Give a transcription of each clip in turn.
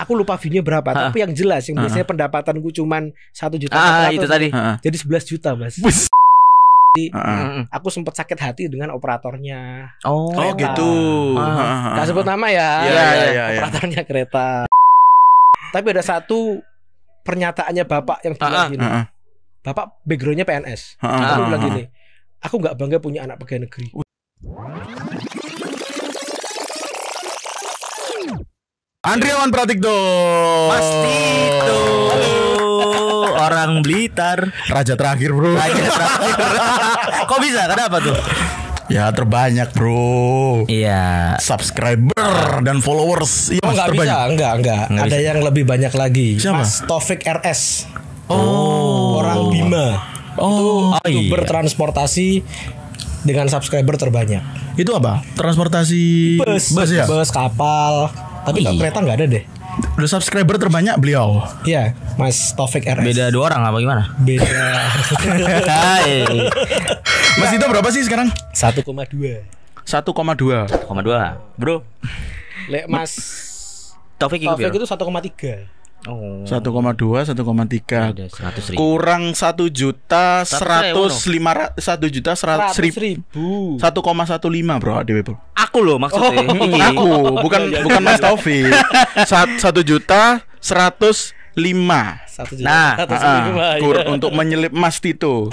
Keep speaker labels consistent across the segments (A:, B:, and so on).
A: aku lupa view-nya berapa, tapi yang jelas yang biasanya ha pendapatanku cuma satu juta. Ah, itu tadi. Jadi sebelas juta, Mas. Bus. Jadi, uh-uh. aku sempat sakit hati dengan operatornya. Oh, kereta. oh gitu. Uh, Gak sebut nama ya. Yeah, yeah, yeah, yeah, iya, iya. operatornya yeah. kereta. Tapi ada satu pernyataannya bapak yang bilang uh-uh. gini. Bapak backgroundnya PNS.
B: Uh-uh. Aku bilang gini,
A: aku nggak bangga punya anak pegawai negeri.
B: Andriawan Pratikno. Mas Tito. Orang Blitar. Raja terakhir, Bro. Raja terakhir. Kok bisa? Kenapa tuh? Ya terbanyak bro Iya Subscriber dan followers ya, Oh terbanyak. bisa Enggak enggak, enggak Ada bisa. yang
A: lebih banyak lagi Siapa? Mas Taufik RS Oh Orang Bima Oh Itu oh, iya. transportasi Dengan subscriber terbanyak Itu apa? Transportasi Bus Bus ya? Bus, kapal tapi iya. kereta nggak ada deh.
B: Udah subscriber terbanyak beliau. Iya, Mas Taufik RS. Beda dua orang apa gimana? Beda. Mas itu berapa sih sekarang? 1,2. 1,2. 1,2. Bro.
A: Lek Mas Taufik itu, ya? Taufik
B: itu 1,3. Oh. satu koma dua satu koma tiga kurang satu juta seratus lima satu juta seratus ribu satu satu koma lima bro ADW bro aku loh maksudnya oh. aku bukan bukan Mas Taufik satu juta seratus lima. nah Nah, uh, kur untuk menyelip Mas Tito.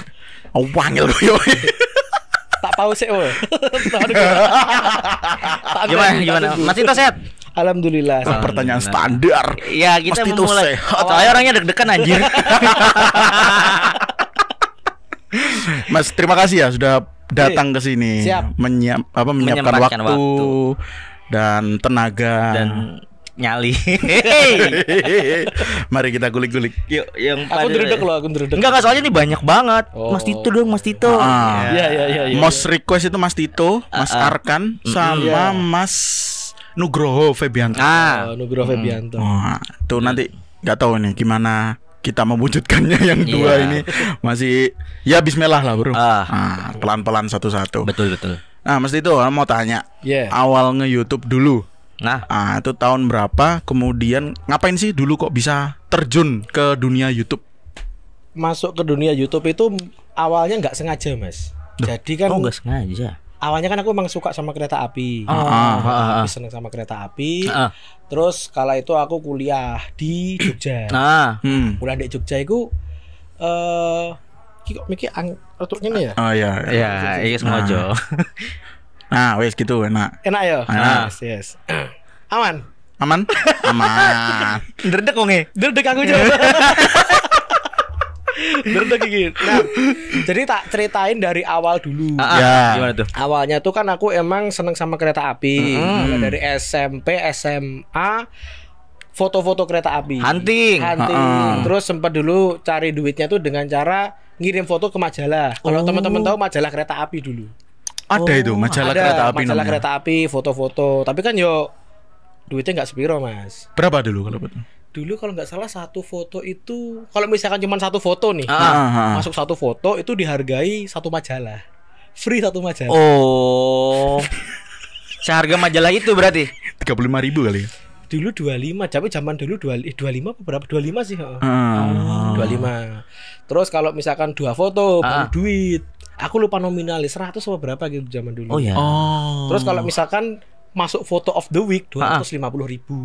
B: Oh, wangil yo.
A: tak pause sih,
B: Tak Gimana gimana? Mas Tito
A: sehat? Alhamdulillah. Nah, pertanyaan
B: standar. Ya, kita Mesti memulai. sehat. Oh, soalnya orangnya deg-degan anjir. Mas, terima kasih ya sudah datang ke sini. Iya. Menyiap apa menyiapkan waktu, waktu dan tenaga dan nyali. Mari kita gulik-gulik. Yuk, yang aku derudek loh, aku derudek. Enggak, enggak soalnya ini banyak banget. Oh. Mas Tito dong, Mas Tito. Ah. Iya, iya, iya, iya. Most iya. request itu Mas Tito, Mas uh, uh. Arkan sama yeah. Mas Nugroho Febianto. Ah, oh, Nugroho hmm. Febianto. Hmm. Oh, tuh nanti nggak tahu nih gimana kita mewujudkannya yang iya. dua yeah. ini masih ya bismillah lah bro. Ah, ah pelan-pelan satu-satu. Betul betul. Nah, mesti itu mau tanya. Yeah. Awal nge-YouTube dulu. Nah, ah, itu tahun berapa? Kemudian ngapain sih dulu kok bisa terjun ke dunia YouTube?
A: Masuk ke dunia YouTube itu awalnya nggak sengaja, Mas.
B: Duh. Jadi kan Oh, nggak sengaja
A: awalnya kan aku emang suka sama kereta api. Ah, ah, ah, ah. seneng sama kereta api. Ah, ah. Terus kala itu aku kuliah di Jogja. Ah, hmm. Kuliah di Jogja itu eh uh, kok mikir ang rotuknya nih ya?
B: Oh iya, iya, iya sengaja. Nah, wes gitu enak. Enak ya? Enak. Ah. Ah, yes, yes. Aman. Aman? Aman.
A: Derdek kok nge? Derdek aku juga. Bener gitu. Nah, jadi tak ceritain dari awal dulu. Ah, ah, ya. Gimana tuh? Awalnya tuh kan aku emang seneng sama kereta api. Hmm. Dari SMP, SMA, foto-foto kereta api. Hunting. Hunting. uh Terus sempat dulu cari duitnya tuh dengan cara ngirim foto ke majalah. Kalau oh. teman-teman tahu majalah kereta api dulu.
B: Ada oh, itu majalah ada, kereta api majalah kereta
A: api foto-foto. Tapi kan yo duitnya nggak sepiro mas.
B: Berapa dulu kalau betul?
A: dulu kalau nggak salah satu foto itu kalau misalkan cuma satu foto nih ah. Ah, ah, masuk satu foto itu dihargai satu majalah free satu majalah
B: oh
A: seharga majalah itu berarti
B: tiga puluh lima ribu kali ya?
A: dulu dua lima tapi zaman dulu dua eh, dua lima berapa dua lima sih ah. hmm, dua lima terus kalau misalkan dua foto ah. baru duit aku lupa nominalnya seratus apa berapa gitu zaman dulu oh ya oh. terus kalau misalkan masuk foto of the week dua ratus lima puluh ribu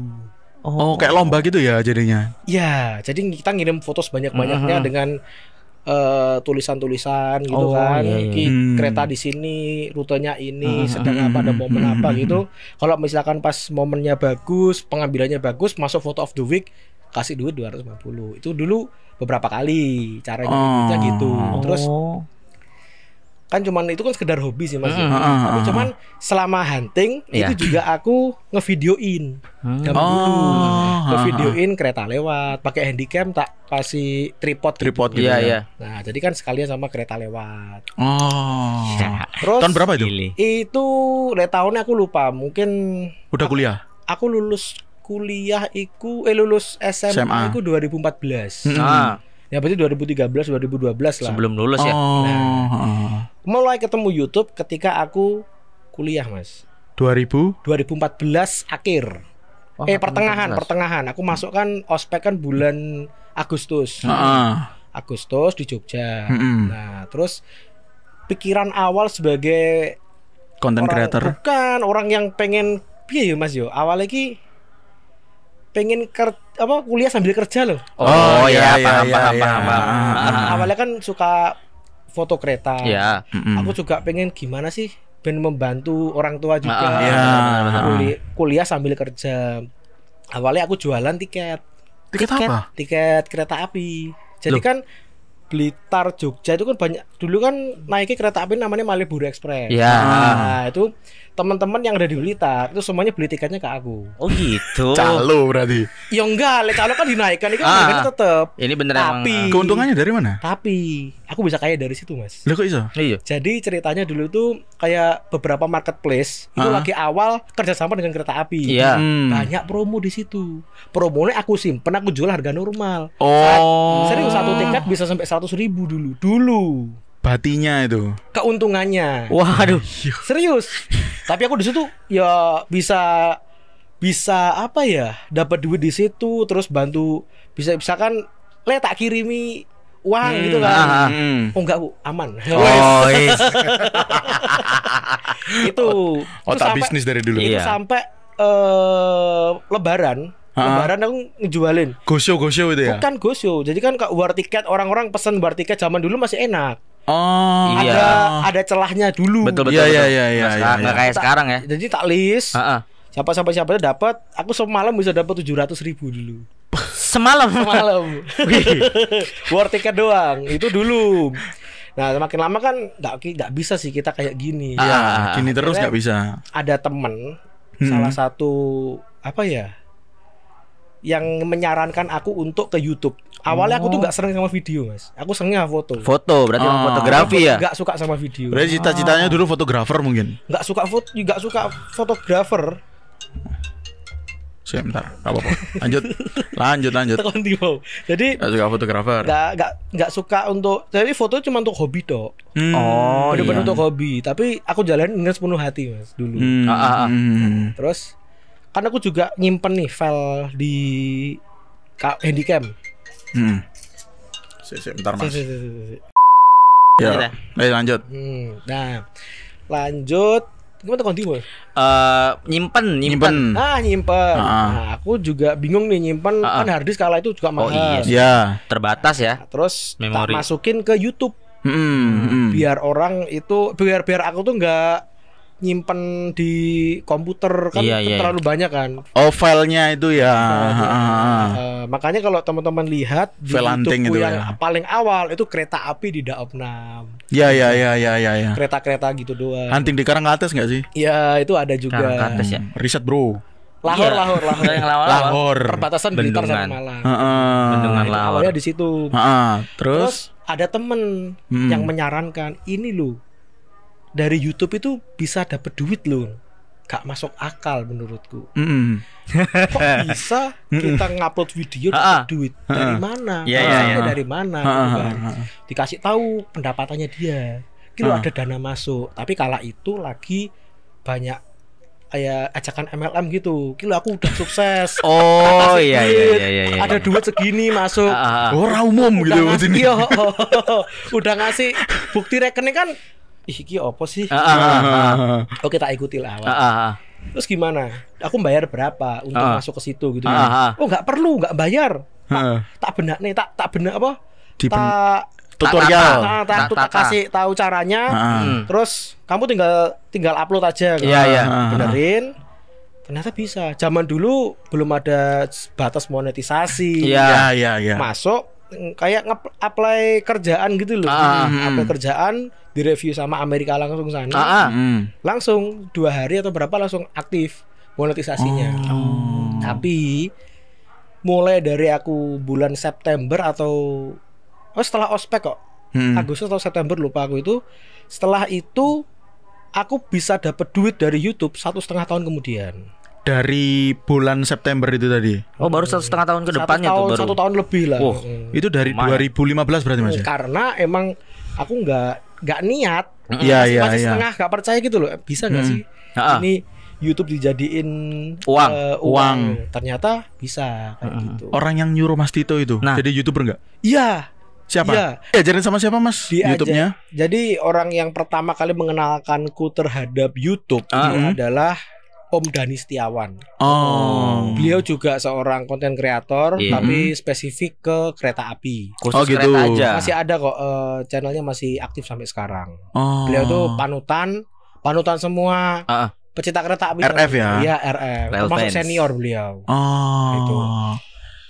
A: Oh, oh kayak
B: lomba gitu ya jadinya?
A: Ya, jadi kita ngirim foto sebanyak-banyaknya uh -huh. dengan tulisan eh, tulisan-tulisan gitu oh, kan. Iya, iya. Hmm. Kereta di sini, rutenya ini, uh, sedang apa ada momen apa gitu. Kalau misalkan pas momennya bagus, pengambilannya bagus, masuk foto of the week kasih duit 250. Itu dulu beberapa kali caranya oh, gitu. Terus oh kan cuman itu kan sekedar hobi sih mas. Uh, uh, uh, Tapi cuman selama hunting yeah. itu juga aku ngevideoin mm. zaman oh, dulu, ngevideoin kereta lewat, pakai handycam tak pasti tripod. Tripod gitu. Iya iya. Nah jadi kan sekalian sama kereta lewat.
B: Oh. Ya. Terus tahun berapa itu?
A: Itu tahunnya aku lupa, mungkin. Udah kuliah? Aku lulus kuliah iku eh lulus SMA, SMA. iku 2014. Hmm. Ah. Ya berarti 2013 2012 lah. Sebelum lulus ya? oh. ya.
B: Nah,
A: mulai ketemu YouTube ketika aku kuliah, Mas.
B: 2000
A: 2014 akhir. Oh, eh pertengahan, pertengahan. Aku masuk kan ospek kan bulan Agustus. Uh -uh. Agustus di Jogja. Mm -hmm. Nah, terus pikiran awal sebagai
B: konten creator.
A: Bukan orang yang pengen piye ya Mas yo. Awal lagi pengen ker, apa kuliah sambil kerja loh. Oh, oh ya, ya, paham, ya, paham, ya, paham, ya. paham, paham, paham. Awalnya kan suka foto kereta. Ya. Mm-mm. Aku juga pengen gimana sih ben membantu orang tua juga. Ah, ah ya, kuliah, kuliah sambil kerja. Awalnya aku jualan tiket. Tiket, tiket apa? Tiket kereta api. Jadi Loh. kan Blitar Jogja itu kan banyak dulu kan naiknya kereta api namanya Malioboro Express. Ya. Nah, itu teman-teman yang ada di Blitar itu semuanya beli tiketnya ke aku.
B: Oh gitu. calo berarti.
A: Ya enggak, le calo kan dinaikkan itu ah,
B: tetap. Ini bener Tapi emang. Ah. keuntungannya dari mana?
A: Tapi aku bisa kaya dari situ, Mas.
B: Loh kok iso? Iya. Jadi
A: ceritanya dulu tuh kayak beberapa marketplace itu uh ah. -huh. lagi awal kerjasama dengan kereta api. Iya. Yeah. Hmm. Banyak promo di situ. Promonya aku simpen, aku jual harga normal.
B: Oh. Saat, serius satu tiket bisa sampai
A: seratus ribu dulu.
B: Dulu batinya itu
A: keuntungannya waduh serius tapi aku di situ ya bisa bisa apa ya dapat duit di situ terus bantu bisa misalkan le tak kirimi uang gitu hmm, gitu kan. Ah, ah. Hmm. Oh enggak, Bu, aman. Oh, yes. itu iya. sampai, bisnis dari dulu. Itu iya. sampai uh, lebaran Ha-ha. Ah. Lebaran aku
B: ngejualin Gosyo gosyo itu ya? Bukan
A: gosyo Jadi kan kak war tiket Orang-orang pesen war tiket Zaman dulu masih enak Oh, iya. ada celahnya dulu. Betul iya, betul. Iya iya nah, iya iya. Enggak kayak sekarang ya. Jadi tak list. Uh -uh. Siapa siapa siapa dapat, aku semalam bisa dapat tujuh ratus ribu dulu. Semalam. Semalam. War tiket doang. Itu dulu. Nah, semakin lama kan nggak bisa sih kita kayak gini. Iya, ah, ya. gini ah, ah. terus nggak bisa. Ada temen hmm. salah satu apa ya? yang menyarankan aku untuk ke YouTube. Awalnya aku tuh oh. nggak sering sama video, Mas. Aku seringnya foto. Foto, berarti ah. fotografi ya? Nggak suka sama video. Berarti cita-citanya ah.
B: dulu fotografer mungkin.
A: Nggak suka foto, nggak suka fotografer.
B: Siap, bentar. apa-apa. Lanjut. lanjut, lanjut. Jadi Gak suka fotografer.
A: Gak, gak, suka untuk jadi foto cuma untuk hobi toh. Hmm. Oh, jadi iya. untuk hobi. Tapi aku jalan dengan sepenuh hati, Mas, dulu. Hmm. Ah, ah, ah, Hmm. Terus kan aku juga nyimpen nih file di handycam.
B: Hmm. Si,
A: si, bentar mas. Si, si, si, si.
B: Ya, ayo ya. eh, lanjut.
A: Hmm, nah, lanjut. Gimana tuh konti Eh,
B: nyimpan, nyimpen, Ah,
A: nyimpen. Uh ah. -huh. Nah, aku juga bingung nih nyimpan. uh ah, -huh. Ah. kan harddisk kala itu juga oh, mahal. Oh iya, Ya.
B: terbatas ya. Nah,
A: terus Memori. Tak masukin ke YouTube.
B: Hmm, hmm.
A: Biar orang itu biar biar aku tuh nggak nyimpen di komputer kan, iya, iya, iya, terlalu banyak kan.
B: Oh, filenya itu ya. Nah, ah.
A: uh, makanya kalau teman-teman lihat
B: di itu yang ya.
A: paling awal itu kereta api di daop
B: Ya ya ya ya ya ya.
A: Kereta-kereta gitu doang. Hunting
B: di karang atas nggak sih?
A: Ya, itu ada juga. Karangates ya.
B: Hmm, riset, Bro.
A: Lahor, yeah. Lahor, Lahor, yang Lahor, Lahor. Perbatasan sama Malang.
B: Heeh. Bendungan Lahor. Awalnya di situ. Heeh. Terus? Terus
A: ada temen hmm. yang menyarankan ini loh dari YouTube itu bisa dapat duit loh gak masuk akal menurutku mm -hmm. kok bisa kita ngupload video dapat duit dari mana yeah, yeah, yeah. dari mana gitu kan. dikasih tahu pendapatannya dia gitu ada dana masuk tapi kala itu lagi banyak kayak ajakan MLM gitu. Kilo aku udah sukses. Oh iya, iya, iya iya iya Ada duit segini masuk. Orang umum udah gitu ngasih, Iya, udah ngasih bukti rekening kan ih iki opo sih ah, ah, ah, ah. oke tak ikuti lah awal ah, ah, ah. terus gimana aku bayar berapa untuk ah. masuk ke situ gitu ah, ah. oh nggak perlu nggak bayar tak, ah. tak benar nih tak tak benar apa Dipen tak tutorial. Nah, tak, tak, tak, kasih tahu caranya. Hmm. Terus kamu tinggal tinggal upload aja Iya Iya, iya. Benerin. Ternyata bisa. Zaman dulu belum ada batas monetisasi. Iya, iya, iya. Masuk kayak apply kerjaan gitu loh. Ah, hmm. hmm. Apply kerjaan direview sama Amerika langsung sana. Ah, ah. Hmm. Langsung dua hari atau berapa langsung aktif monetisasinya. Oh. Tapi mulai dari aku bulan September atau oh setelah ospek kok. Hmm. Agustus atau September lupa aku itu. Setelah itu aku bisa dapat duit dari YouTube satu setengah tahun kemudian
B: dari bulan September itu tadi.
A: Oh, baru satu setengah tahun ke depannya tuh baru. Satu tahun lebih lah. Oh,
B: itu dari Maya. 2015 berarti Mas. Ya?
A: karena emang aku nggak nggak niat. Iya, iya, iya. Masih iya, iya. setengah nggak percaya gitu loh. Bisa nggak hmm. sih? Ha-ha. Ini YouTube dijadiin uang, uh, uang. uang. Ternyata bisa
B: kayak uh gitu. Orang yang nyuruh Mas Tito itu nah. jadi YouTuber nggak?
A: Iya. Siapa? Iya. Diajarin sama
B: siapa Mas YouTube-nya?
A: Jadi orang yang pertama kali mengenalkanku terhadap YouTube uh-huh. adalah Om Dani Setiawan.
B: Oh.
A: Beliau juga seorang konten kreator yeah. tapi spesifik ke kereta api. Khusus oh gitu. Kereta aja. Masih ada kok uh, channelnya masih aktif sampai sekarang.
B: Oh. Beliau tuh
A: panutan, panutan semua. Uh -uh. Pecinta kereta api. RF ya. Iya, RF. Real Termasuk fans. senior beliau.
B: Oh. Itu.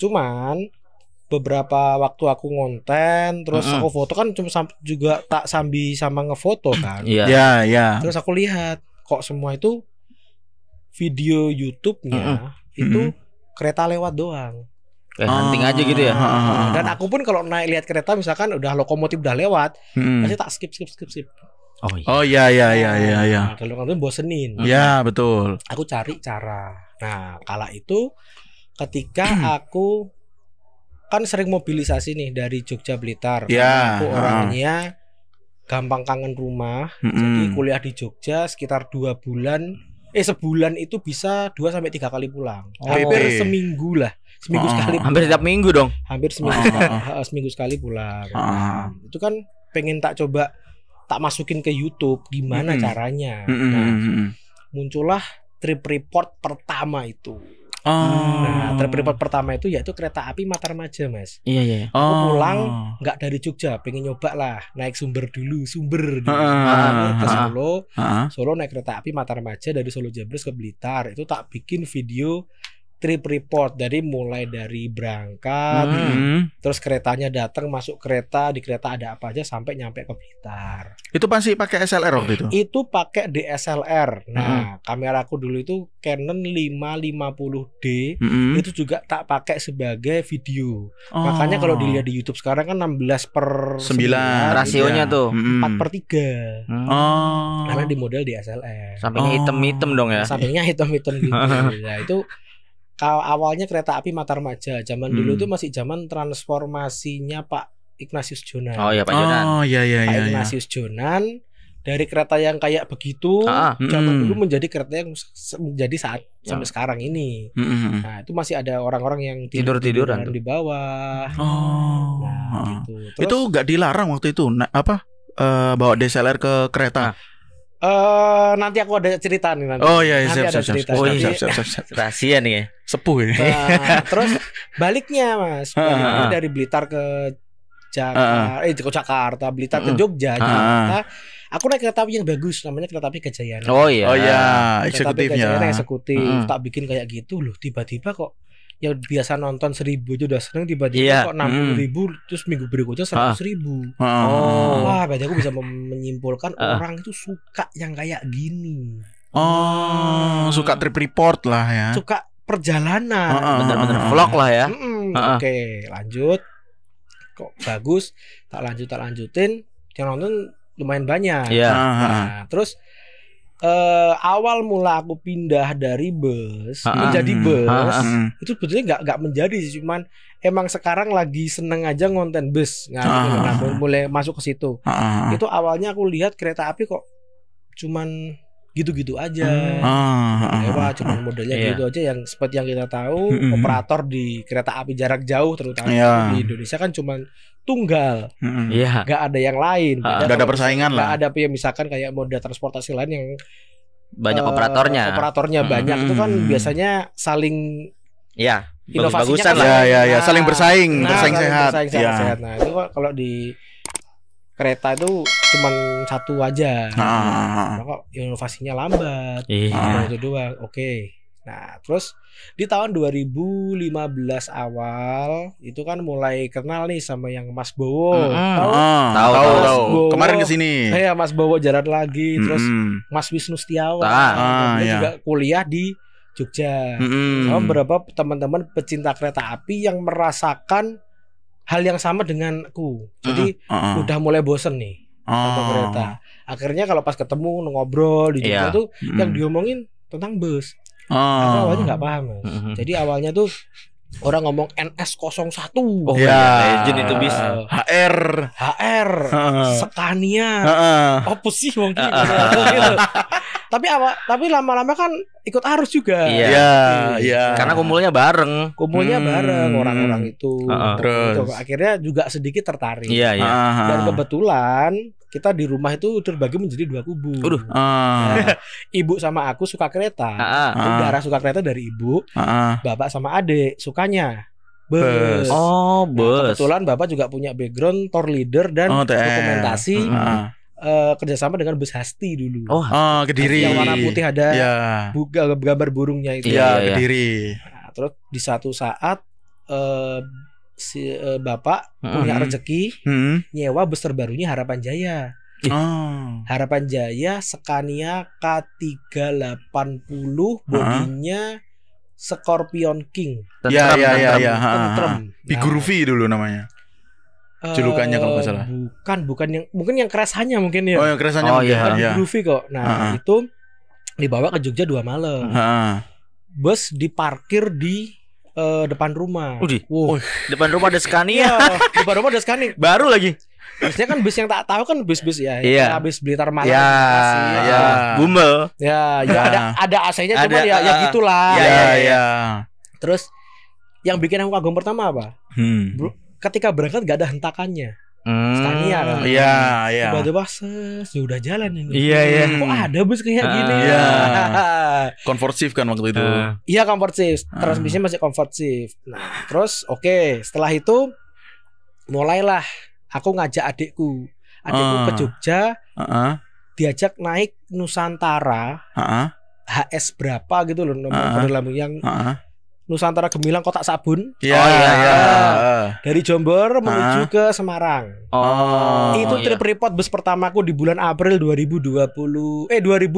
A: Cuman beberapa waktu aku ngonten terus mm -hmm. aku foto kan cuma juga tak sambil sama ngefoto kan. Iya, yeah. iya. Yeah, yeah. Terus aku lihat kok semua itu video YouTube-nya uh -huh. itu uh -huh. kereta lewat doang.
B: Kayak ah, eh, hunting aja gitu ya. Ah, dan aku
A: pun kalau naik lihat kereta misalkan udah lokomotif udah lewat, hmm. pasti tak skip skip skip skip.
B: Oh iya. Oh iya iya iya iya iya. Nah,
A: kalau kamu bosenin.
B: Iya, nah, betul.
A: Aku cari cara. Nah, kala itu ketika aku kan sering mobilisasi nih dari Jogja Blitar. Iya. aku orangnya gampang kangen rumah. Mm Jadi kuliah di Jogja sekitar dua bulan eh sebulan itu bisa dua sampai tiga kali pulang. Oh. Hampir seminggu lah.
B: Seminggu uh, sekali. Hampir setiap minggu dong. Hampir seminggu. uh.
A: seminggu sekali pulang. uh. Itu kan pengen tak coba tak masukin ke YouTube gimana mm -hmm. caranya.
B: Mm -hmm. Nah,
A: muncullah trip report pertama itu. Oh. Nah, terperipot pertama itu yaitu kereta api Matarmaja, Mas. Iya, iya. iya. Oh. Aku pulang nggak dari Jogja, pengen nyoba lah naik Sumber dulu, Sumber di Uh, nah, ke Solo. Uh, Solo naik kereta api Matarmaja dari Solo Jabres ke Blitar. Itu tak bikin video trip report dari mulai dari berangkat hmm. terus keretanya datang masuk kereta di kereta ada apa aja sampai nyampe ke Blitar
B: itu pasti pakai SLR waktu itu
A: itu pakai DSLR nah hmm. kameraku dulu itu Canon 550D hmm. itu juga tak pakai sebagai video oh. makanya kalau dilihat di YouTube sekarang kan 16 per 9, 9 rasionya ya. tuh 4 hmm. per 3 hmm. oh. karena di model DSLR sampingnya oh. hitam-hitam dong ya sampingnya hitam-hitam gitu nah itu awalnya kereta api matar Maja Zaman hmm. dulu itu masih zaman transformasinya Pak Ignatius Jonan. Oh iya Pak Jonan. Oh iya iya Pak iya, iya. Ignatius iya. Jonan dari kereta yang kayak begitu ah, ah zaman mm. dulu menjadi kereta yang menjadi saat ya. sampai sekarang ini.
B: Mm -hmm. Nah, itu
A: masih ada orang-orang yang tidur tiduran di bawah. Oh.
B: Nah, gitu. Terus, itu gak dilarang waktu itu. apa? Uh, bawa DSLR ke kereta. Nah
A: Uh, nanti aku ada cerita nih nanti. Oh iya, iya iya, siap, iya, siap, iya, Siap, oh, iya, siap, siap, siap,
B: siap. Rahasia nih ya. Sepuh ini. iya,
A: terus baliknya Mas, baliknya dari Blitar ke Jakarta, uh, uh. eh ke Jakarta, Blitar uh, ke Jogja, uh, Jakarta. Aku naik kereta api yang bagus, namanya kereta api Kejayaan. Oh iya. Oh iya, eksekutifnya. Kereta api Kejayaan ya. eksekutif, uh. tak bikin kayak gitu loh, tiba-tiba kok yang biasa nonton seribu aja udah sering tiba-tiba yeah. kok enam puluh hmm. ribu terus minggu berikutnya seratus ah. ribu oh. wah berarti aku bisa menyimpulkan uh. orang itu suka yang kayak gini
B: oh hmm. suka trip report lah ya suka perjalanan uh, uh, bener-bener uh, vlog lah ya uh, oke
A: okay, lanjut kok bagus tak lanjut tak lanjutin yang nonton lumayan banyak yeah. Iya. nah, uh, uh. terus uh, awal mula aku pindah dari bus uh, menjadi hmm. bus uh, uh, itu sebetulnya nggak nggak menjadi sih cuman emang sekarang lagi seneng aja ngonten bus nggak uh, gitu nah, mulai masuk ke situ
B: uh, itu
A: awalnya aku lihat kereta api kok cuman gitu-gitu aja. Hmm. Ah,
B: gitu, ah, Ewa, ah, cuman ah. modelnya iya. gitu
A: aja yang seperti yang kita tahu mm-hmm. operator di kereta api jarak jauh terutama yeah. di Indonesia kan cuman tunggal.
B: Mm-hmm. Yeah.
A: ada yang lain. Ah. Beda gak ada persaingan lah. ada yang misalkan kayak moda transportasi lain yang
B: banyak uh, operatornya. Operatornya mm-hmm. banyak itu kan hmm. biasanya saling ya yeah. inovasinya bagus kan lah. Ya, ya, ya. Nah, saling bersaing, iya, iya. nah, bersaing saling sehat. Bersaing, sehat, Yeah. sehat.
A: Nah, itu kalau di kereta itu cuma satu aja. Nah. Maka inovasinya lambat. Iya. Nah, itu doang. Oke. Okay. Nah, terus di tahun 2015 awal itu kan mulai kenal nih sama yang Mas Bowo. Mm -hmm. Tahu? Tahu, tahu. Mas tahu. Bowo. Kemarin ke sini. Iya, Mas Bowo jalan lagi, mm -hmm. terus Mas Wisnu Setiawan. Nah, ah, dia iya. juga kuliah di Jogja. Mm -hmm. Sama beberapa teman-teman pecinta kereta api yang merasakan hal yang sama dengan denganku. Jadi uh, uh, uh. udah mulai bosen nih
B: oh. sama kereta.
A: Akhirnya kalau pas ketemu ngobrol di Jogja iya. yeah. tuh mm. yang diomongin tentang bus. Oh.
B: Karena awalnya nggak paham. Mas. Mm -hmm. Jadi
A: awalnya tuh orang ngomong NS01. Oh ya, yeah. legend itu bis. HR, HR, uh. Scania. Uh. Apa sih wong uh, gitu tapi apa tapi lama-lama kan ikut arus juga iya iya, iya. karena kumpulnya bareng kumpulnya hmm. bareng orang-orang itu uh, uh, terus gitu. akhirnya juga sedikit tertarik iya iya uh, -huh. dan kebetulan kita di rumah itu terbagi menjadi dua kubu. Uduh. Uh.
B: Nah,
A: ah. ibu sama aku suka kereta. Uh, ah, ah. uh. Darah suka kereta dari ibu. Uh, uh. Bapak sama adik sukanya
B: bus. Oh, nah, bus. Nah, kebetulan
A: Bapak juga punya background tour leader dan oh, dokumentasi. Uh, uh uh, kerjasama dengan Bus Hasti dulu. Oh, oh Kediri. Yang warna putih ada yeah. buka gambar burungnya itu. Iya, yeah, yeah, Kediri. Nah, terus di satu saat uh, si uh, bapak mm -hmm. punya rezeki -hmm. nyewa bus terbarunya Harapan Jaya.
B: Oh.
A: Harapan Jaya Scania K380 bodinya uh -huh. Scorpion King. Iya iya iya iya.
B: Big Groovy nah. dulu namanya julukannya kalau nggak eh, salah.
A: Bukan, bukan yang mungkin yang kerasannya mungkin ya. Oh, yang kerasannya oh, mungkin. Iya. iya. Groovy kok. Nah, uh -huh. itu dibawa ke Jogja dua malam. Uh -huh. Bus diparkir di uh, depan rumah. Udi. Oh, wow. Oh, depan rumah ada Scania. Iya, depan rumah ada Scania. Baru lagi. Biasanya kan bus yang tak tahu kan bis-bis ya, yeah. ya bis Blitar Malang. Ya, yeah, ya, ya. Bumel. Ya, ya ada ada AC-nya cuma ya ya gitulah. Ya ya, ya, ya, ya. Terus yang bikin aku kagum pertama apa? Hmm. Bro, ketika berangkat gak ada hentakannya.
B: Hmm, Scania kan. Iya, iya.
A: Tiba-tiba ses, ya udah jalan ini. Iya, iya. Kok ada bus kayak uh, gini? Iya.
B: comfort kan waktu itu. Ah.
A: Iya, uh. comfort ah. Transmisi uh. masih comfort Nah, terus oke, okay, setelah itu mulailah aku ngajak adikku.
B: Adikku uh. ke Jogja. Uh -uh.
A: Diajak naik Nusantara. Uh -uh. HS berapa gitu loh nomor uh -uh. yang uh -uh Nusantara Gemilang Kotak Sabun.
B: Iya. Yeah, oh, yeah, yeah. Iya. Dari Jombor menuju
A: ke Semarang.
B: Oh. Itu iya. trip
A: yeah. report bus pertamaku di bulan April 2020 eh 2015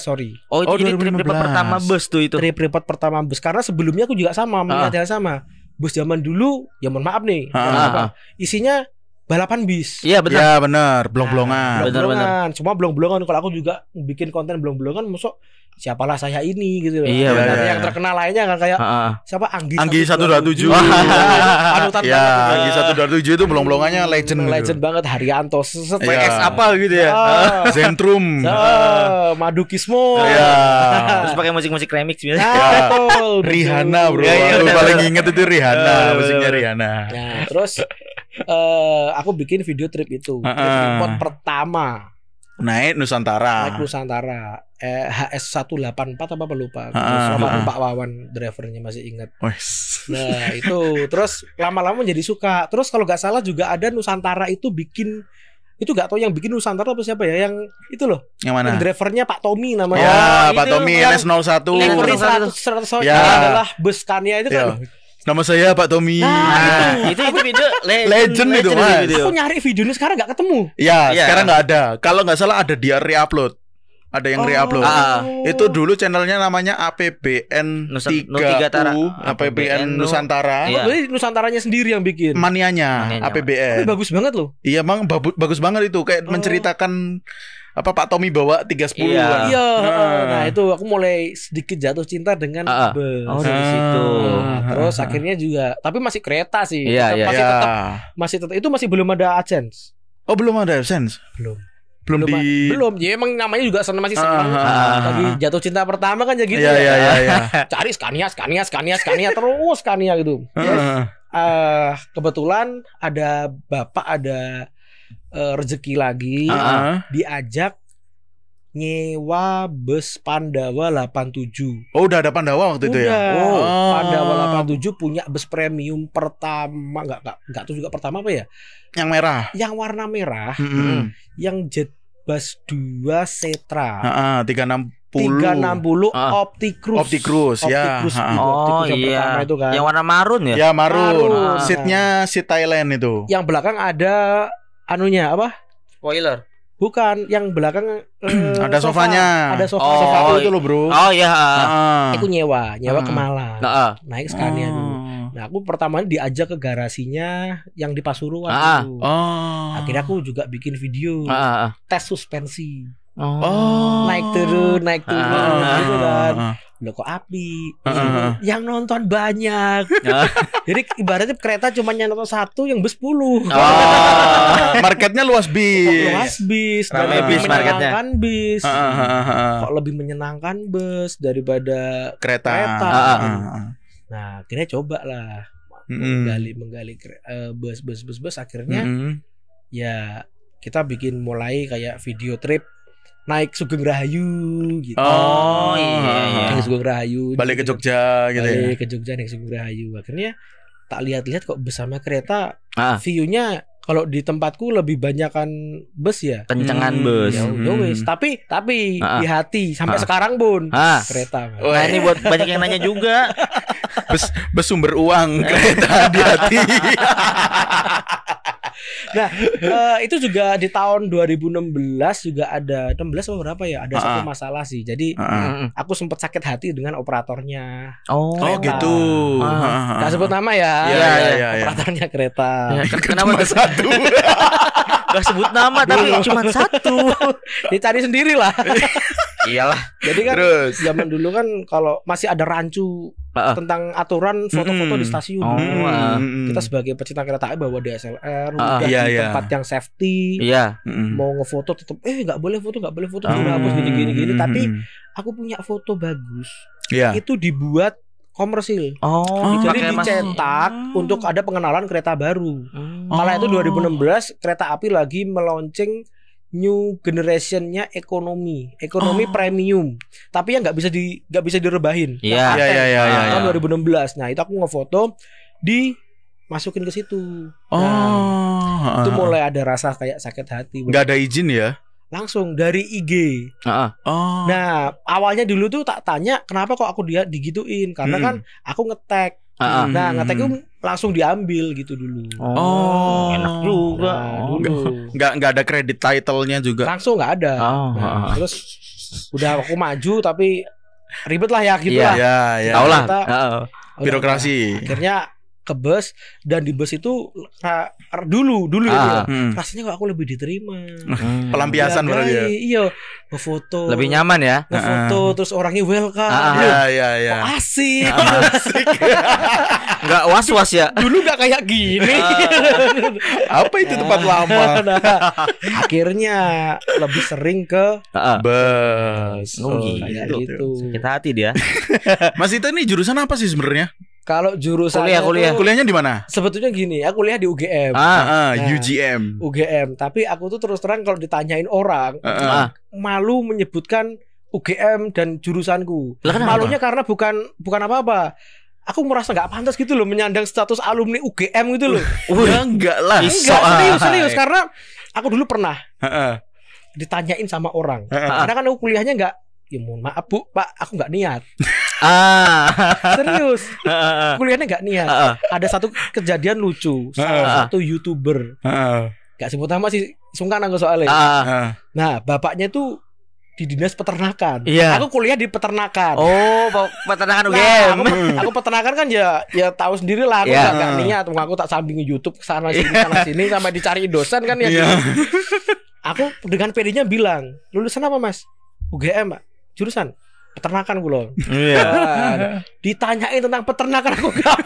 A: sorry. Oh, itu oh jadi 2015. trip report pertama bus tuh itu. Trip report pertama bus karena sebelumnya aku juga sama melihat uh. sama. Bus zaman dulu, ya mohon maaf nih. Uh, uh, uh. Isinya balapan bis. Iya benar. Iya benar,
B: blong-blongan. Nah, blong-blongan.
A: Cuma blong-blongan kalau aku juga bikin konten blong-blongan masuk siapalah saya ini gitu loh. Iya, benar. Yang terkenal lainnya kan kayak uh, siapa Anggi Anggi 127. Panutan ya, Anggi 127 itu blong-blongannya legend Legend gitu. banget Haryanto, set ya. PS apa gitu ya. Ah. Ah. Zentrum. Ah, Madukismo. Iya. Terus
B: pakai musik-musik remix biasanya. Iya. Rihanna, Bro. Aku iya, iya. paling inget itu Rihanna, musiknya Rihanna. Nah,
A: terus uh, aku bikin video trip itu. Uh -uh. pertama.
B: Naik Nusantara. Naik
A: Nusantara. Eh, HS 184 apa apa lupa. Sama uh, uh, uh. Pak Wawan drivernya masih ingat.
B: Wes. Nah,
A: itu terus lama-lama jadi suka. Terus kalau nggak salah juga ada Nusantara itu bikin itu gak tau yang bikin Nusantara apa siapa ya yang itu loh yang mana yang drivernya Pak Tommy namanya oh, ya, nah, Pak Tommy NS01 yang 100 100 ya. adalah bus Scania itu kan ya.
B: Nama saya Pak Tommy. Nah, nah. itu
A: itu video legend, legend, legend itu mas. Video. Aku nyari videonya sekarang nggak ketemu. Ya, ya. sekarang nggak
B: ada. Kalau nggak salah ada dia reupload. Ada yang oh. reupload. Ah. Itu dulu channelnya namanya APBN Nusa, 3 U, APBN Nusantara. Iya. Oh, Nusantaranya sendiri yang bikin. Manianya, Manianya APBN. Tapi bagus banget loh. Iya, emang bagus banget itu kayak oh. menceritakan apa Pak Tommy bawa tiga iya. kan. Iya. Nah. nah, itu
A: aku mulai sedikit jatuh cinta dengan uh, bus. Oh, dari uh, situ. Ah. terus akhirnya juga tapi masih kereta sih. Iya, iya, masih yeah. tetap masih tetap itu masih belum ada AdSense. Oh, belum ada
B: AdSense? Belum. Belum, belum di belum
A: ya emang namanya juga senang masih senang uh, ah. uh, lagi jatuh cinta pertama kan jadi ya gitu iya, ya iya, iya. iya. cari Scania Scania Scania Scania terus Scania gitu uh, uh, kebetulan ada bapak ada uh, rezeki lagi uh -huh. diajak nyewa bus Pandawa 87. Oh, udah ada Pandawa waktu udah. itu ya. Oh, Pandawa 87 punya bus premium pertama enggak enggak enggak tuh juga pertama apa ya? Yang merah. Yang warna merah. Mm -hmm. Yang jet bus 2 Setra.
B: Heeh, uh -uh, 360 360 Cruise Opticrus. Cruise ya. Opticrus Cruise Oh, Opti Cruise iya. pertama itu kan. Yang warna marun ya? Ya, marun. marun. Ah. Seatnya seat Thailand itu. Yang belakang ada anunya apa?
A: Spoiler. Bukan, yang belakang eh, ada sofa. sofanya. Ada sofa, oh, sofa itu loh, Bro. Oh iya. Nah, aku nyewa, nyewa uh. ke Malang. Nah, Naik sekalian dulu. Hmm. Nah, aku pertamanya diajak ke garasinya yang di Pasuruan uh. Itu. Oh. Akhirnya aku juga bikin video uh. tes suspensi. Oh. Naik turun, naik turun ah, ah, ah gitu kan. Ah, ah. kok api. yang nonton banyak. Jadi ibaratnya kereta cuma nonton satu, yang bus 10. Oh.
B: marketnya luas bis. Luas bis. Dan lebih bis menyenangkan uh, bis. Kok
A: lebih menyenangkan bus daripada kereta. kereta. Nah, akhirnya coba lah
B: menggali
A: menggali eh, bus bus bus bus akhirnya mm. ya kita bikin mulai kayak video trip naik Sugeng Rahayu gitu. Oh iya. iya. Naik iya. Sugeng Rahayu.
B: Balik gitu, ke Jogja gitu balik ya. Balik ke
A: Jogja naik Sugeng Rahayu. Akhirnya tak lihat-lihat kok bersama kereta ah. view-nya kalau di tempatku lebih banyak kan bus ya.
B: Kencengan hmm. bus. Ya, hmm. wis.
A: Tapi tapi ah, ah. di hati sampai ah. sekarang pun ah.
B: kereta. Oh, Nah, ini buat banyak yang nanya juga. bus bus sumber uang kereta di hati.
A: nah, uh, itu juga di tahun 2016 juga ada 16 atau berapa ya? Ada uh -huh. satu ah. masalah sih. Jadi uh ah, -huh. Ah. aku sempat sakit hati dengan operatornya. Oh, oh gitu. Uh -huh. Nah, sebut nama ya. Iya, yeah, iya, yeah, yeah, iya, iya. Operatornya kereta. Ya, kenapa kan tuh satu? Gak sebut nama tapi iya. cuma satu. Dicari sendiri lah. Iyalah. Jadi kan Terus. zaman dulu kan kalau masih ada rancu uh, tentang aturan foto-foto mm. di stasiun. Oh, Kita sebagai pecinta kereta api bawa DSLR, uh, udah iya, di iya. tempat yang safety. Iya. Mm. Mau ngefoto tetap eh nggak boleh foto, nggak boleh foto, uh. Oh. sudah hapus gini-gini gini. Tapi aku punya foto bagus. Iya. Itu dibuat komersil. Oh, jadi dicetak mas... untuk ada pengenalan kereta baru. Oh. Kala itu 2016 kereta api lagi meluncing new generationnya ekonomi ekonomi oh. premium tapi yang nggak bisa di nggak bisa direbahin Iya, iya, iya, iya. tahun 2016 iya. nah itu aku ngefoto di masukin ke situ oh
B: nah, itu ah. mulai
A: ada rasa kayak sakit hati nggak
B: ada izin ya
A: langsung dari IG.
B: Uh-uh. Oh.
A: Nah awalnya dulu tuh tak tanya kenapa kok aku dia digituin karena hmm. kan aku ngetek. Uh-uh. Nah ngetek itu hmm langsung diambil gitu dulu.
B: Oh, enak juga. Nah, dulu. Gak, gak ada kredit title-nya juga. Langsung gak ada. Oh. Nah, terus
A: udah aku maju tapi ribet lah ya gitu yeah, lah. Iya, iya. Tahu lah.
B: Birokrasi. Akhirnya ke
A: bus dan di bus itu er, dulu dulu ya, ah. ya, hmm. rasanya kok aku lebih diterima hmm. pelampiasan ya, berarti ya. iya foto lebih nyaman ya foto uh. Ah. terus orangnya welcome ah, ya ya ya oh, asik ah,
B: asik nggak was was ya dulu nggak kayak gini apa itu tempat nah, lama nah, nah,
A: akhirnya lebih sering ke
B: uh. bus oh, oh gitu. gitu sakit hati dia Mas itu ini jurusan apa sih sebenarnya kalau jurusan kuliah kuliah Itu, kuliahnya di mana?
A: Sebetulnya gini, aku kuliah di UGM. Ah, ah nah, ah, nah
B: UGM.
A: UGM, tapi aku tuh terus terang kalau ditanyain orang, uh, uh. malu menyebutkan UGM dan jurusanku. Lekan Malunya karena bukan bukan apa-apa aku merasa nggak pantas gitu loh menyandang status alumni UGM gitu loh. Udah enggak lah. Enggak serius serius karena aku dulu pernah ditanyain sama orang. Karena kan aku kuliahnya nggak, ya mohon maaf bu, pak aku nggak niat. Ah. Serius. Ah, ah, ah. Kuliahnya nggak niat. Ya? Ah. Ada satu kejadian lucu. Salah ah. satu youtuber. Ah. Gak sebut nama sih. Sungkan aku soalnya. Ah. Nah bapaknya tuh di dinas peternakan. Iya. Aku kuliah di peternakan. Oh, peternakan UGM. Nah, aku, aku peternakan kan ya ya tahu sendiri lah aku yeah. gak niat. Aku tak samping YouTube sana sini yeah. sana sini sampai dicari dosen kan ya. Yeah. Aku dengan PD-nya bilang, "Lulusan apa, Mas?" UGM, Pak. Jurusan peternakan gue loh. Iya. Ditanyain tentang peternakan aku gak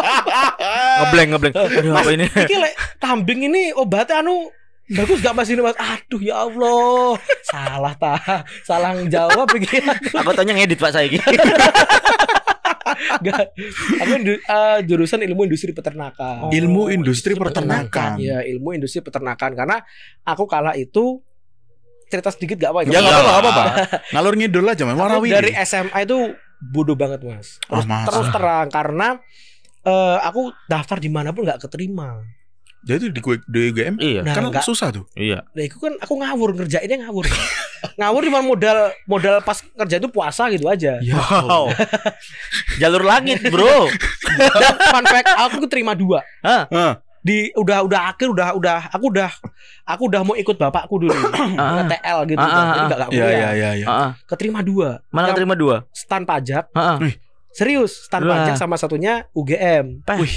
A: ngebleng ngebleng. Aduh, mas, apa ini? Iki le, kambing ini obatnya anu bagus gak mas ini mas? Aduh ya Allah, salah ta, salah jawab begini. Aku. aku tanya ngedit pak saya gitu. Gak, aku uh, jurusan ilmu industri peternakan. Oh, ilmu
B: industri, industri peternakan. Iya,
A: ilmu industri peternakan karena aku kala itu cerita sedikit gak apa-apa? Ya nggak apa-apa, apa-apa.
B: Ngalur ngidul aja, memang Warawi. Dari
A: SMA itu bodoh banget mas. Oh, terus, oh, terus terang karena uh, aku daftar di mana pun nggak keterima.
B: Jadi di di UGM? Iya. Nah, kan gak, susah tuh. Iya.
A: Nah, itu kan aku ngawur ngerjainnya ngawur. ngawur cuma modal modal pas kerja itu puasa gitu aja. Ya. Wow. Jalur langit, Bro. Fun fact, aku terima dua. Hah? di udah udah akhir udah udah aku udah aku udah mau ikut bapakku dulu ke ah, ah. TL gitu kan. Jadi enggak kuliah. Iya iya iya. iya. Keterima dua. Mana keterima dua? Stan pajak. Serius, stan pajak sama satunya UGM. Wih.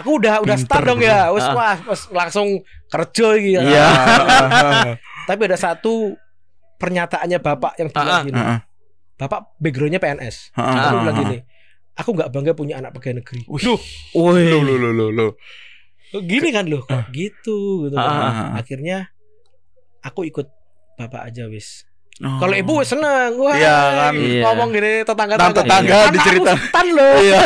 A: Aku udah udah start dong ya. Wes wah, langsung kerja gitu. Iya. Tapi ada satu pernyataannya bapak yang bilang gini. Bapak backgroundnya PNS. Aku bilang gini. Aku nggak bangga punya anak pegawai negeri. Wih. Loh,
B: loh, loh, loh, loh.
A: Oh, gini kan loh kok ah. gitu gitu kan. Ah, ah, akhirnya aku ikut bapak aja wis Oh. Kalau ibu seneng, wah iya, kan? Iya. ngomong gini tetangga tetangga, tetangga iya. diceritain Tan loh. Iya.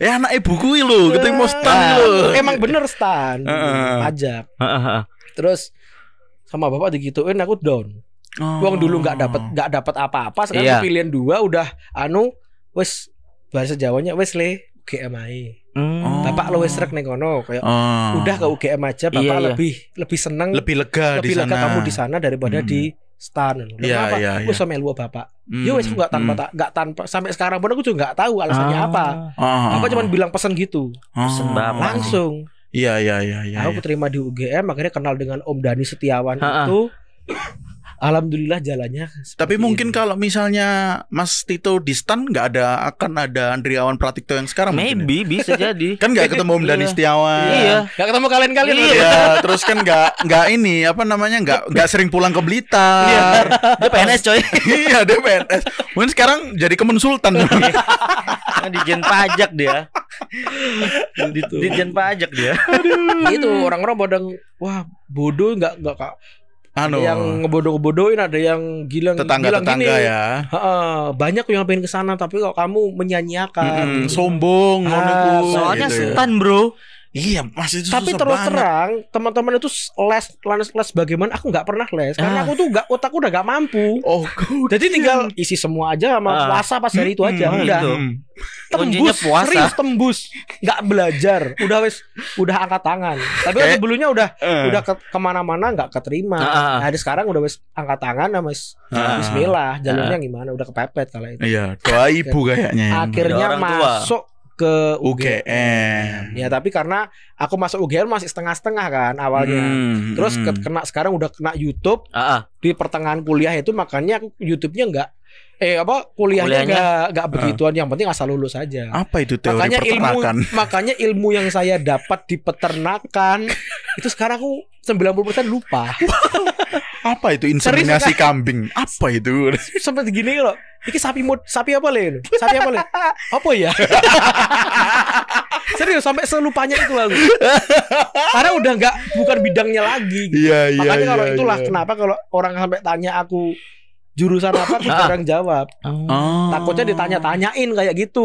A: ya anak ibuku lho, gitu iya. mau stan lho. Emang bener stan. Uh, pajak. Uh, uh, Terus sama bapak digituin aku down. Oh. Uang dulu nggak oh. dapat nggak dapat apa-apa, sekarang iya. pilihan dua udah anu wes bahasa Jawanya wes le UGM ae. Hmm. Bapak luwes oh. srek ning kono kayak oh. udah ke UGM aja iya, bapak iya, iya. lebih lebih seneng lebih lega lebih di lega sana. kamu di sana daripada hmm. di stan lho. Yeah, iya, kenapa? Yeah, yeah. sama melu bapak. Mm, ya wes enggak tanpa hmm. tak enggak tanpa sampai sekarang pun aku juga enggak tahu alasannya ah, apa.
B: Ah, Bapak cuma
A: bilang pesan gitu. Pesan ah, langsung.
B: Iya iya iya iya. Aku ya.
A: terima di UGM akhirnya kenal dengan Om Dani Setiawan ha, itu alhamdulillah jalannya.
B: Tapi mungkin kalau misalnya Mas Tito distan nggak ada akan ada Andriawan Pratikto yang sekarang. Ya? Maybe ya. bisa jadi. kan nggak iya. ketemu Om Dani iya. Setiawan. Iya. Nggak ketemu kalian-kalian. Iya. terus kan nggak nggak ini apa namanya nggak nggak sering pulang ke Blitar. Iya. Dia PNS coy. iya dia PNS. Mungkin sekarang jadi kemensultan. Iya. Kan Dijen pajak dia. Gitu. Dijen pajak dia.
A: Itu orang-orang bodang wah bodoh nggak nggak Ano? yang ngebodoh-ngebodohin, ada yang gila tetangga bilang tetangga gini, ya. banyak yang pengen ke sana tapi kalau kamu menyanyiakan. Mm -hmm.
B: Sombong, ah, Soalnya gitu. Ya. setan, Bro. Iya,
A: masih itu Tapi terus terang, teman-teman itu les, les, les bagaimana? Aku nggak pernah les, karena ah. aku tuh nggak otakku udah gak mampu. Oh, good. jadi tinggal isi semua aja sama ah. puasa pas hari itu aja, hmm, udah. Gitu. Hmm. Tembus, puasa. serius tembus, nggak belajar. Udah wes, udah angkat tangan. Tapi kan eh. sebelumnya udah, uh. udah ke, kemana-mana nggak keterima. Ah. ah, ah. Nah, sekarang udah wes angkat tangan, sama wes ah. Bismillah, jalurnya ah. gimana? Udah kepepet kalau itu. Iya, doa ibu kayaknya. Ya. Akhirnya masuk.
B: Tua ke UGM. UGM.
A: Ya, tapi karena aku masuk UGM masih setengah-setengah kan awalnya. Hmm, Terus hmm. kena sekarang udah kena YouTube. Uh -uh. Di pertengahan kuliah itu makanya aku YouTube-nya enggak eh apa kuliahnya, enggak enggak begituan uh. yang penting asal lulus aja apa
B: itu teori makanya ilmu,
A: makanya ilmu yang saya dapat di peternakan itu sekarang aku
B: 90% lupa apa itu inseminasi kambing? Apa itu? Sampai
A: gini loh. ini sapi mut, sapi apa le? Sapi apa le? Apa ya? Serius sampai selupanya itu lalu. Karena udah enggak bukan bidangnya lagi.
B: Gitu. Iya, iya, Makanya kalau iya, itulah iya. kenapa
A: kalau orang sampai tanya aku jurusan apa aku ah. jarang jawab.
B: Oh. Ah.
A: Takutnya ditanya-tanyain kayak gitu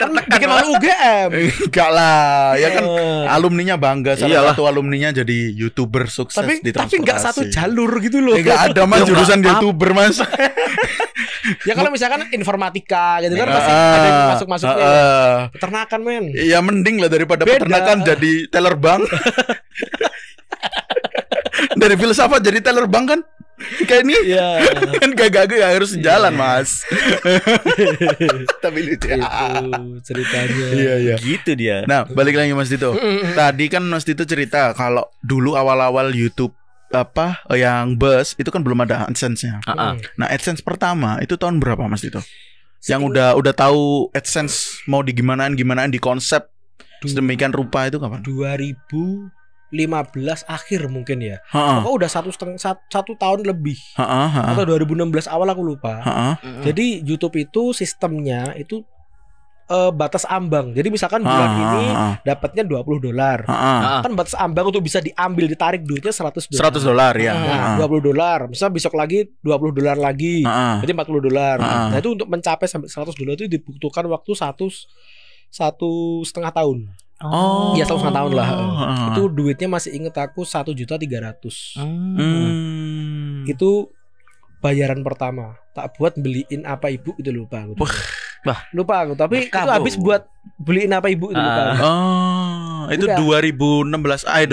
A: tertekan bikin malu UGM
B: enggak lah ya kan eh. alumninya bangga salah Iyalah. satu alumninya jadi youtuber sukses tapi, di tapi enggak satu
A: jalur gitu loh enggak ada mas ya jurusan youtuber mas ya kalau misalkan informatika gitu kan uh, pasti eh, ada yang masuk masuknya uh, uh,
B: peternakan men iya mending lah daripada Beda. peternakan jadi teller bank dari filsafat jadi teller bank kan kayak ini iya. kan ya. kan gagak gak harus iya. jalan mas tapi lucu ya. itu ceritanya iya, iya. gitu dia nah balik lagi mas itu tadi kan mas itu cerita kalau dulu awal-awal YouTube apa eh, yang bus itu kan belum ada AdSense-nya. Uh -uh. Nah, AdSense pertama itu tahun berapa Mas itu yang udah udah tahu AdSense mau digimanaan gimanaan di konsep sedemikian rupa itu kapan?
A: 2000 15 akhir mungkin ya. Heeh. udah satu setengah satu, satu tahun lebih.
B: Heeh, heeh. Atau
A: 2016 awal aku lupa. Heeh. Jadi YouTube itu sistemnya itu uh, batas ambang. Jadi misalkan bulan ha, ini dapatnya 20 dolar. Kan batas ambang untuk bisa diambil ditarik duitnya 100 dolar. 100 dolar ya. Nah, 20 dolar. Misal besok lagi 20 dolar lagi. Ha, Berarti 40 dolar. Nah, itu untuk mencapai sampai 100 dolar itu dibutuhkan waktu satu satu setengah tahun. Oh, ya setahun setengah tahun lah. Uh. Itu duitnya masih inget aku satu juta tiga ratus. Hmm. Itu bayaran pertama. Tak buat beliin apa ibu itu lupa aku. Bah, lupa aku. Tapi bah, itu habis buat beliin apa ibu itu lupa. Ah. Aku. Uh,
B: oh, itu Udah. dua ribu enam belas eh,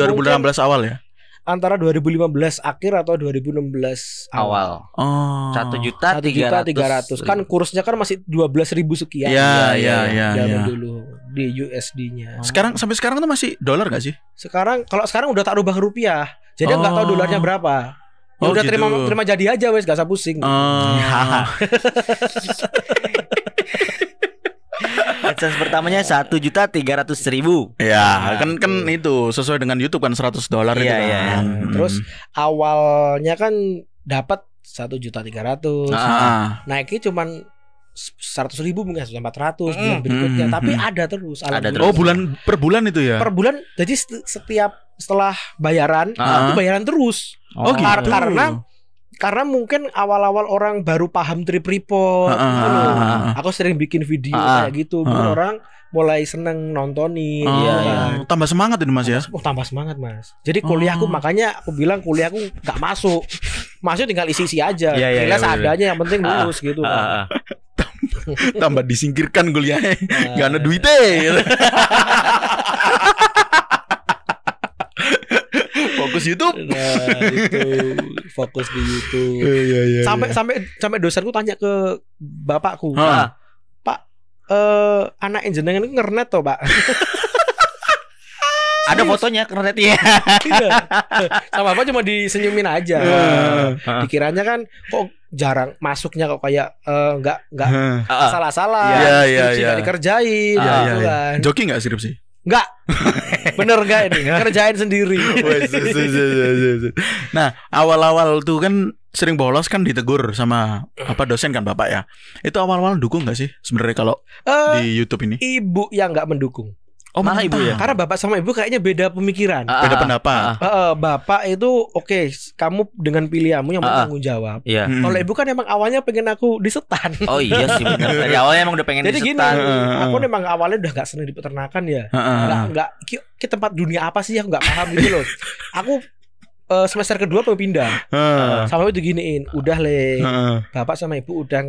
B: awal ya
A: antara 2015 akhir atau 2016 awal.
B: Oh. Satu juta tiga ratus.
A: Kan kursnya kan masih dua belas ribu sekian. Ya, iya ya, iya iya. ya. dulu di USD-nya. Oh. Sekarang sampai sekarang tuh masih dolar gak sih? Sekarang kalau sekarang udah tak rubah ke rupiah.
B: Jadi oh. nggak tahu oh. dolarnya berapa.
A: Ya oh, udah gitu. terima terima jadi aja wes gak usah pusing.
B: Oh. AdSense pertamanya satu juta tiga ratus ribu. Ya, nah, kan kan itu sesuai dengan YouTube kan seratus dolar iya, itu iya, kan. Iya. Hmm. Terus
A: awalnya kan dapat satu juta tiga ratus. Ah, ah, ah. Naiknya cuma seratus ribu mungkin seratus empat ratus hmm. bulan berikutnya hmm. hmm tapi hmm. ada terus ada terus. oh bulan
B: per bulan itu ya per
A: bulan jadi setiap setelah bayaran uh -huh. itu bayaran terus oh, gitu. karena karena mungkin awal-awal orang baru paham trip report, uh, uh, uh, uh, aku sering bikin video uh, kayak gitu, uh, orang mulai seneng nontonin, uh, ya, ya.
B: tambah semangat ini mas ya? Oh tambah semangat mas.
A: Jadi kuliahku uh. makanya aku bilang kuliahku nggak masuk, masuk tinggal isi-isi aja, yeah, yeah, yeah, seadanya yang penting lulus uh, gitu. Uh,
B: uh. tambah disingkirkan kuliahnya, gak ada duitnya. fokus YouTube. Nah, itu fokus di YouTube. Iya, iya, iya, sampai sampai
A: sampai dosenku tanya ke bapakku, ha. "Pak, eh anak jenengan itu ngernet toh, Pak?" Ada fotonya kernet ya. Iya. Sama apa cuma disenyumin aja. Uh, uh. Dikiranya kan kok jarang masuknya kok kayak uh, eh, enggak nggak uh, salah-salah. Iya, iya, iya. dikerjain. Ah, gitu iya, iya, iya. Kan.
B: Joki nggak skripsi? Enggak. Bener enggak ini? Kerjain sendiri. nah, awal-awal tuh kan sering bolos kan ditegur sama eh. apa dosen kan Bapak ya. Itu awal-awal dukung enggak sih sebenarnya kalau uh, di YouTube ini? Ibu yang enggak mendukung. Oh, malah ibu ya. Karena bapak sama ibu kayaknya beda pemikiran, ah, ah, beda ah, pendapat. Uh, uh,
A: bapak itu oke, okay, kamu dengan pilihanmu yang uh, tanggung jawab. Iya. Hmm. Kalau ibu kan emang awalnya pengen aku disetan. Oh iya sih benar. Dari awalnya emang udah pengen Jadi disetan. Jadi gini, aku memang awalnya udah gak seneng di peternakan ya. Uh, uh. Enggak, enggak ke tempat dunia apa sih yang nggak paham gitu loh. Aku Uh, semester kedua mau pindah uh. sama itu giniin udah le uh. bapak sama ibu udah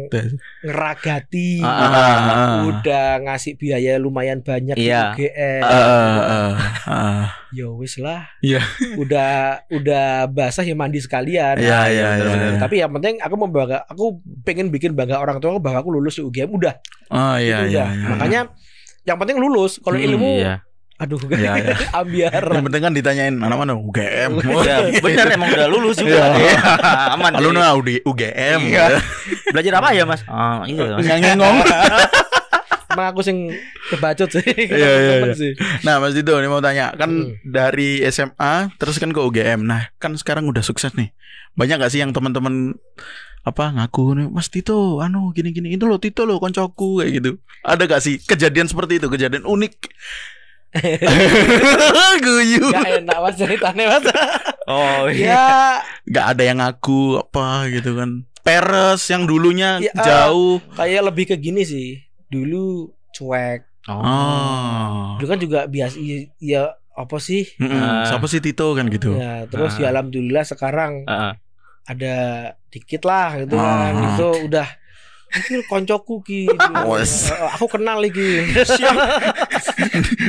A: ngeragati uh. uh. udah ngasih biaya lumayan banyak yeah. UGM
B: uh. uh. uh.
A: yo wis lah yeah. udah udah basah ya mandi sekalian yeah, nah, yeah, yeah, yeah. tapi yang penting aku mau bangga, aku pengen bikin bangga orang tua bahwa aku lulus di UGM udah
B: oh, yeah, gitu yeah, udah yeah, yeah. makanya yang penting lulus kalau hmm, ilmu hmm, iya. yeah Aduh, gak ya, ya. ambiar. Yang penting kan ditanyain mana mana UGM. Iya, iya. Ya, bener emang udah lulus juga. Ya. Aman. lalu nih nah, UGM. Iya. Belajar apa ya, Mas? Ah, yang
A: ngomong Emang aku sing kebacut sih. Iya, iya, iya.
B: Nah, Mas Dito ini mau tanya, kan hmm. dari SMA terus kan ke UGM. Nah, kan sekarang udah sukses nih. Banyak gak sih yang teman-teman apa ngaku nih Mas Tito anu gini-gini itu lo Tito lo koncoku kayak gitu. Ada gak sih kejadian seperti itu, kejadian unik Guyu. Gak enak mas ceritanya mas. oh iya. Ya. Gak ada yang ngaku apa gitu kan. Peres yang dulunya ya, eh, jauh. Uh, kayak lebih ke gini sih. Dulu cuek. Oh. oh. Dulu
A: kan juga biasa ya, ya apa sih? Mm -hmm. Siapa sih Tito kan gitu. Ya, terus uh. ya alhamdulillah sekarang uh. ada dikit lah gitu uh. kan. Itu udah Mungkin koncoku ki. Aku kenal lagi.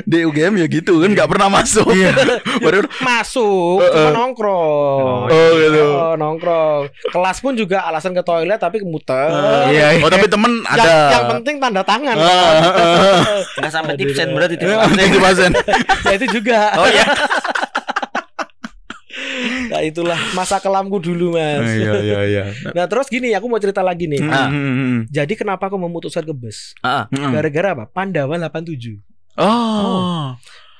B: di UGM ya gitu kan nggak pernah masuk iya. Ya, baru
A: masuk uh, cuma nongkrong oh, oh gitu oh, nongkrong kelas pun juga alasan ke toilet tapi muter
B: uh, iya, iya. oh tapi temen ada yang, yang penting
A: tanda tangan uh, uh, nggak sampai tipsen berarti iya. tipsen ya itu juga oh iya nah itulah masa kelamku dulu mas. Nah, iya iya iya. Nah terus gini aku mau cerita lagi nih. uh, Jadi kenapa aku memutuskan ke bus?
B: Gara-gara
A: apa? Pandawa 87. Oh. oh.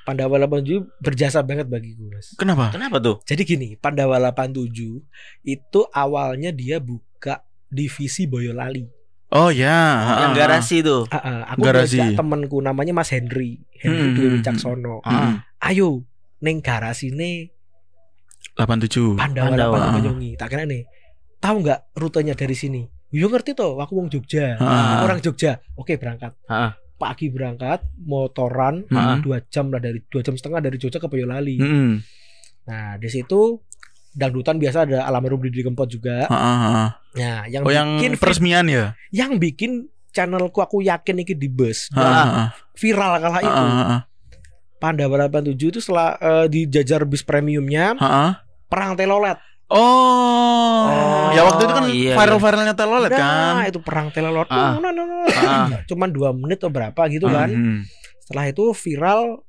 A: Pandawa 87 berjasa banget bagi gue mas.
B: Kenapa? Kenapa tuh? Jadi
A: gini, Pandawa 87 itu awalnya dia buka divisi Boyolali.
B: Oh ya, yeah. yang ah, ah. garasi itu. Uh, uh, ah, aku garasi.
A: temanku namanya Mas Henry, Henry hmm. Dwi Caksono. Hmm. Uh. Ayo, neng garasi nih.
B: 87. Pandawa, Pandawa. 87
A: Yongi. Tak kira nih. Tahu nggak rutenya dari sini? Yo ngerti toh, aku wong Jogja. Uh. Orang Jogja. Oke, berangkat. Uh pagi berangkat motoran dua hmm. jam lah dari dua jam setengah dari Jogja ke Boyolali. Hmm. Nah di situ dangdutan biasa ada almarhum di Gempot juga. Ha, ha,
B: Nah yang oh, bikin yang peresmian ya?
A: Yang bikin channelku aku yakin ini di bus nah, viral kala itu. Pandawa 87 itu setelah uh, eh, di bis premiumnya perang telolet. Oh, ya waktu itu kan iya, viral-viralnya iya. telolet nah, kan? itu perang telolet. Ah. Nah, nah, nah, nah. Ah. Cuman dua menit atau berapa gitu hmm, kan? Hmm. Setelah itu viral,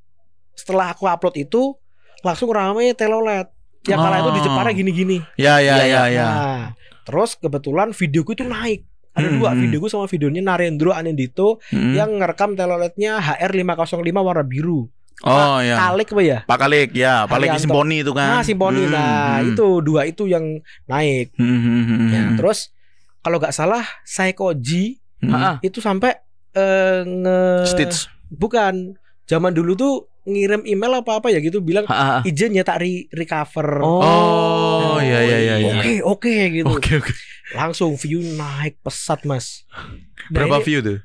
A: setelah aku upload itu langsung rame telolet. Ya oh. kala itu di Jepara oh. gini-gini. Ya, ya, iya, ya, ya. ya. Nah, terus kebetulan videoku itu naik. Ada hmm. dua hmm. videoku sama videonya Narendra Anindito hmm. yang ngerekam teloletnya HR505 warna biru.
B: Oh iya. Kalik apa ya? Pak Kalik ya, Pak Kalik Simponi itu kan. Nah, Simponi hmm. nah itu
A: dua itu yang naik. Hmm, hmm, hmm, hmm ya, terus kalau nggak salah Psycho G hmm. itu sampai uh, nge Stitch. Bukan. Zaman dulu tuh ngirim email apa apa ya gitu bilang ha izin ya tak re recover. Oh, oh ya ya, iya. Oke, okay, oke okay, gitu. Oke okay, oke. Okay. Langsung view naik pesat, Mas. Nah, Berapa ini, view tuh?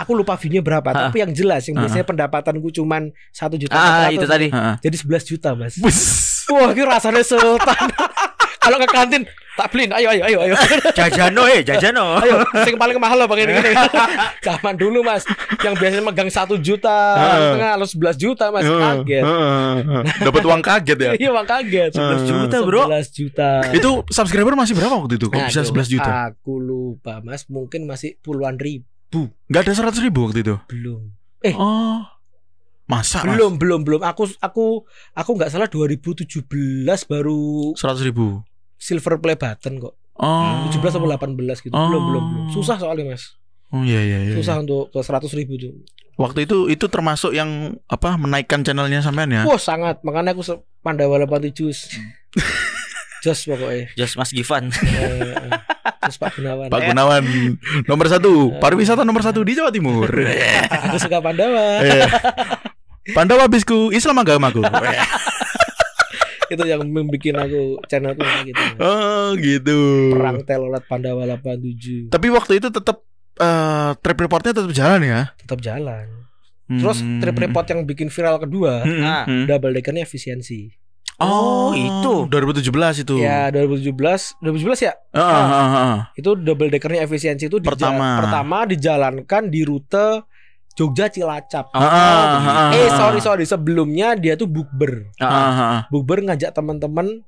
A: aku lupa view berapa, tapi yang jelas yang biasanya ha pendapatanku cuma satu juta. Ah, itu tadi. Jadi sebelas juta, Mas. Bus. Wah, itu rasanya sultan. Kalau ke kantin tak beliin. Ayo ayo ayo ayo. jajano eh, jajano. ayo, sing paling mahal loh pakai ini. Zaman dulu, Mas, yang biasanya megang satu juta, setengah atau 11 juta, Mas, kaget.
B: Dapat uang kaget ya? Iya,
A: uang kaget. sebelas juta, Bro. Sebelas juta. Itu subscriber masih berapa waktu itu? Kok bisa sebelas juta? Aku lupa, Mas. Mungkin masih puluhan ribu
B: ribu nggak ada seratus ribu waktu itu belum eh oh masa belum
A: mas? belum belum aku aku aku nggak salah 2017 baru
B: seratus ribu
A: silver play button kok oh. 17 atau 18 gitu oh. belum belum belum oh. susah soalnya mas
B: Oh iya iya iya. Susah iya.
A: untuk ke seratus ribu tuh.
B: Waktu itu itu termasuk yang apa menaikkan channelnya sampean ya? Wah
A: sangat, makanya aku Pandawa 87. Jos pokoknya. Jos Mas Givan. Eh, eh, eh. Jos Pak Gunawan. Pak Gunawan
B: nomor satu, pariwisata nomor satu di Jawa Timur.
A: Aku suka Pandawa.
B: Pandawa bisku, Islam agamaku.
A: itu yang membuat aku channel aku gitu. Oh gitu. Perang telolet Pandawa 87.
B: Tapi waktu itu tetap uh, trip reportnya tetap jalan ya? Tetap jalan. Hmm. Terus trip report
A: yang bikin viral kedua, hmm. hmm, hmm. double deckernya efisiensi.
B: Oh, oh itu 2017 itu. Ya
A: 2017, 2017 ya. Uh, uh, uh, uh. Itu double deckernya efisiensi itu pertama dija pertama dijalankan di rute Jogja Cilacap. uh, uh, uh, uh. eh sorry sorry sebelumnya dia tuh bukber. uh, uh, uh. bukber ngajak teman-teman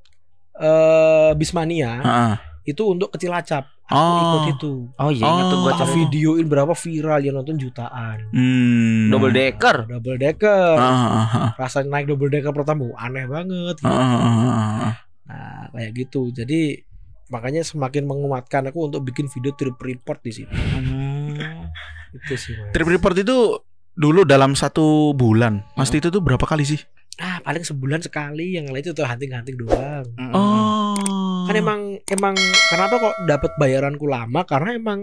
A: uh, Bismania uh. itu untuk ke Cilacap oh. ikut itu. Oh iya, oh. tuh gua videoin berapa viral yang nonton jutaan.
B: Hmm. Double decker.
A: Nah, double decker. Uh, uh, uh. Rasanya naik double decker pertama aneh banget gitu.
B: Ah,
A: Nah, kayak gitu. Jadi makanya semakin menguatkan aku untuk bikin video trip report
B: di sini. Hmm. itu sih. Mas. Trip report itu dulu dalam satu bulan. Mas hmm. itu tuh berapa kali sih?
A: Ah, paling sebulan sekali, yang lain itu tuh hunting-hunting doang. Oh kan hmm. emang emang kenapa kok dapat bayaranku lama karena emang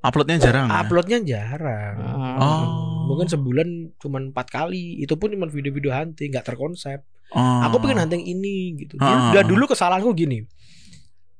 B: uploadnya jarang. Ya?
A: Uploadnya jarang. Oh. Mungkin sebulan cuma empat kali. Itu pun cuma video-video hunting, nggak terkonsep. Oh. Aku pengen hunting ini gitu. Oh. Dan dulu kesalahanku gini.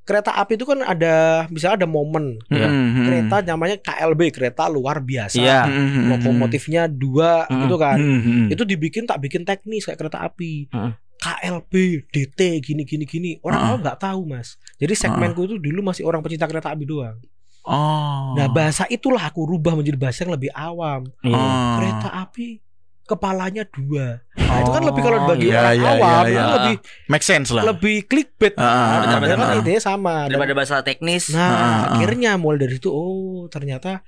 A: Kereta api itu kan ada misalnya ada momen mm -hmm. ya. Kereta hmm, namanya KLB, kereta luar biasa. Yeah. Mm -hmm. Lokomotifnya dua mm -hmm. gitu kan. Mm -hmm. Itu dibikin tak bikin teknis kayak kereta api. Mm -hmm. KLB, DT, gini gini gini. Orang uh nggak tahu mas. Jadi segmenku itu dulu masih orang pecinta kereta api doang.
B: Oh.
A: Nah bahasa itulah aku rubah menjadi bahasa yang lebih awam. Oh. Kereta api kepalanya dua. Nah,
B: itu kan oh, lebih kalau bagi iya, orang iya, awam iya, lebih make sense lah. Lebih clickbait. Uh, nah, daripada kan sama. Daripada bahasa
A: teknis. Nah, uh, akhirnya mulai dari itu oh ternyata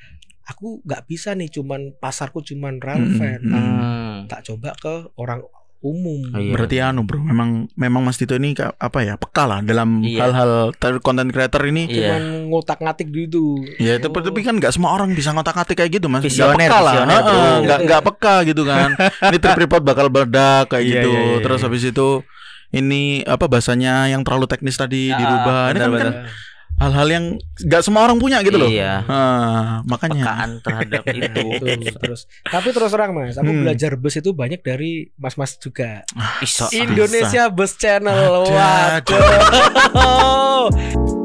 A: aku nggak bisa nih cuman pasarku cuman run mm, mm, tak coba ke orang umum. Oh, iya. Berarti
B: anu bro, memang memang Mas Tito ini apa ya peka lah dalam hal hal iya. konten creator ini. Iya. Cuman ngotak ngatik gitu. ya itu oh. tapi kan nggak semua orang bisa ngotak ngatik kayak gitu mas. Visioner, gak peka lah, nggak nggak peka gitu kan. ini trip report bakal berdak kayak iya, gitu. Iya, iya, iya. Terus habis itu ini apa bahasanya yang terlalu teknis tadi ya, dirubah. Ini kan, kan hal-hal yang gak semua orang punya gitu loh. Iya. Ha, makanya. Pekaan terhadap itu. terus, terus.
A: Tapi terus terang mas, aku hmm. belajar bus itu banyak dari mas-mas juga. Ah,
B: Indonesia
A: Bus Channel. Ada, Waduh. Ada.